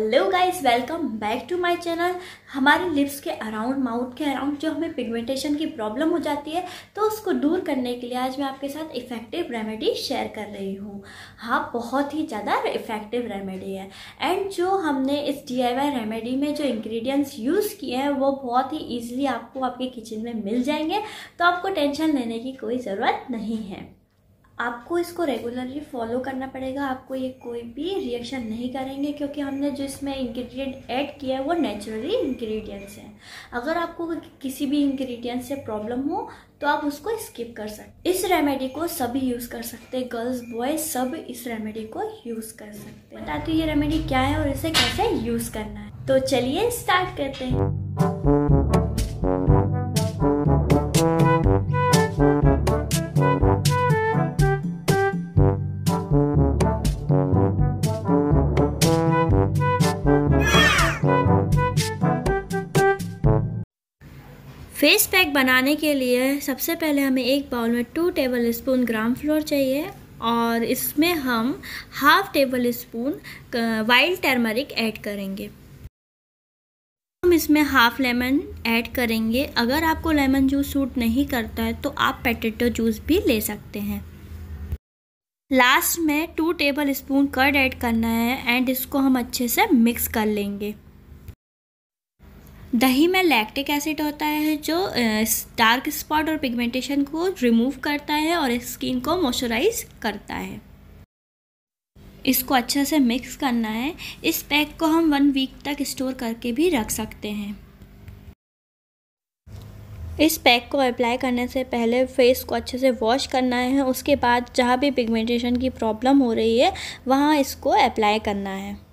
hello guys welcome back to my channel हमारे lips के around mouth के around जो हमें पिगमेंटेशन की प्रॉब्लम हो जाती है तो उसको दूर करने के लिए आज मैं आपके साथ इफ़ेक्टिव रेमेडी शेयर कर रही हूँ हाँ बहुत ही ज़्यादा इफ़ेक्टिव रेमेडी है एंड जो हमने इस डी रेमेडी में जो इंग्रेडिएंट्स यूज़ किए हैं वो बहुत ही ईजिली आपको आपके किचन में मिल जाएंगे तो आपको टेंशन लेने की कोई ज़रूरत नहीं है आपको इसको रेगुलरली फॉलो करना पड़ेगा आपको ये कोई भी रिएक्शन नहीं करेंगे क्योंकि हमने जो इसमें इंग्रेडिएंट ऐड किया है वो नेचुरली इंग्रेडिएंट्स हैं अगर आपको किसी भी इंग्रेडिएंट से प्रॉब्लम हो तो आप उसको स्किप कर सकते इस रेमेडी को सभी यूज़ कर सकते हैं गर्ल्स बॉयज सब इस रेमेडी को यूज़ कर सकते हैं बताती ये रेमेडी क्या है और इसे कैसे यूज़ करना है तो चलिए स्टार्ट करते हैं फेस पैक बनाने के लिए सबसे पहले हमें एक बाउल में two tablespoon gram flour चाहिए और इसमें हम half tablespoon wild turmeric add करेंगे हम इसमें हाफ लेमन ऐड करेंगे अगर आपको लेमन जूस सूट नहीं करता है तो आप पेटेटो जूस भी ले सकते हैं लास्ट में two tablespoon curd add करना है एंड इसको हम अच्छे से मिक्स कर लेंगे दही में लैक्टिक एसिड होता है जो डार्क स्पॉट और पिगमेंटेशन को रिमूव करता है और स्किन को मॉइस्चराइज करता है इसको अच्छे से मिक्स करना है इस पैक को हम वन वीक तक स्टोर करके भी रख सकते हैं इस पैक को अप्लाई करने से पहले फेस को अच्छे से वॉश करना है उसके बाद जहाँ भी पिगमेंटेशन की प्रॉब्लम हो रही है वहाँ इसको अप्लाई करना है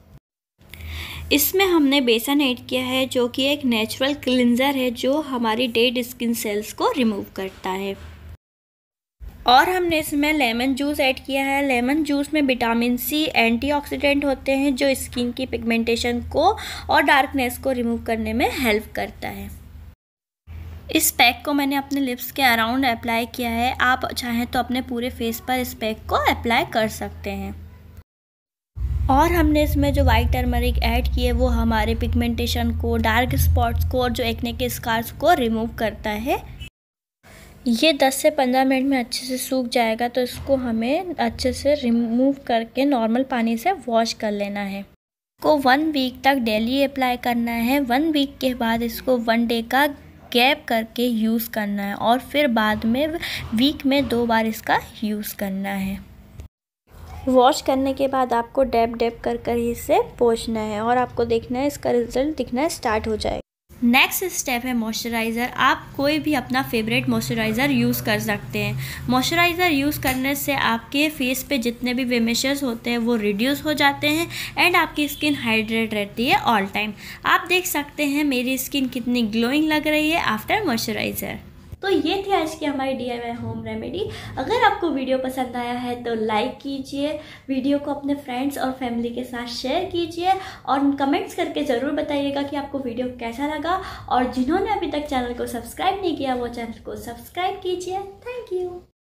इसमें हमने बेसन ऐड किया है जो कि एक नेचुरल क्लिनज़र है जो हमारी डेड स्किन सेल्स को रिमूव करता है और हमने इसमें लेमन जूस ऐड किया है लेमन जूस में विटामिन सी एंटीऑक्सीडेंट होते हैं जो स्किन की पिगमेंटेशन को और डार्कनेस को रिमूव करने में हेल्प करता है इस पैक को मैंने अपने लिप्स के अराउंड अप्लाई किया है आप चाहें तो अपने पूरे फेस पर इस पैक को अप्लाई कर सकते हैं और हमने इसमें जो वाइट टर्मरिक ऐड किए वो हमारे पिगमेंटेशन को डार्क स्पॉट्स को और जो एक्ने के स्कार्स को रिमूव करता है ये 10 से 15 मिनट में अच्छे से सूख जाएगा तो इसको हमें अच्छे से रिमूव करके नॉर्मल पानी से वॉश कर लेना है को वन वीक तक डेली अप्लाई करना है वन वीक के बाद इसको वन डे का गैप करके यूज़ करना है और फिर बाद में वीक में दो बार इसका यूज़ करना है वॉश करने के बाद आपको डैप डैप कर कर ही इसे पोछना है और आपको देखना है इसका रिजल्ट दिखना स्टार्ट हो जाएगा नेक्स्ट स्टेप है मॉइस्चराइज़र आप कोई भी अपना फेवरेट मॉइस्चराइज़र यूज़ कर सकते हैं मॉइस्चराइज़र यूज़ करने से आपके फेस पे जितने भी वेमेशेस होते हैं वो रिड्यूस हो जाते हैं एंड आपकी स्किन हाइड्रेट रहती है ऑल टाइम आप देख सकते हैं मेरी स्किन कितनी ग्लोइंग लग रही है आफ्टर मॉइस्चराइज़र तो ये थी आज की हमारी डी होम रेमेडी अगर आपको वीडियो पसंद आया है तो लाइक कीजिए वीडियो को अपने फ्रेंड्स और फैमिली के साथ शेयर कीजिए और कमेंट्स करके ज़रूर बताइएगा कि आपको वीडियो कैसा लगा और जिन्होंने अभी तक चैनल को सब्सक्राइब नहीं किया वो चैनल को सब्सक्राइब कीजिए थैंक यू